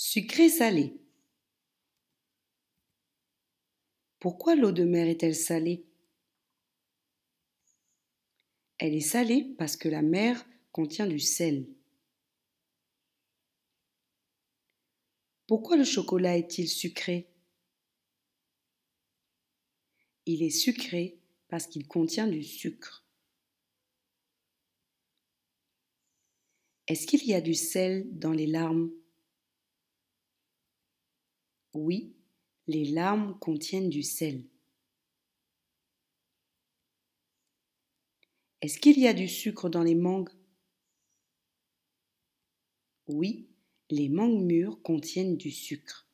Sucré-salé. Pourquoi l'eau de mer est-elle salée Elle est salée parce que la mer contient du sel. Pourquoi le chocolat est-il sucré Il est sucré parce qu'il contient du sucre. Est-ce qu'il y a du sel dans les larmes oui, les larmes contiennent du sel. Est-ce qu'il y a du sucre dans les mangues Oui, les mangues mûres contiennent du sucre.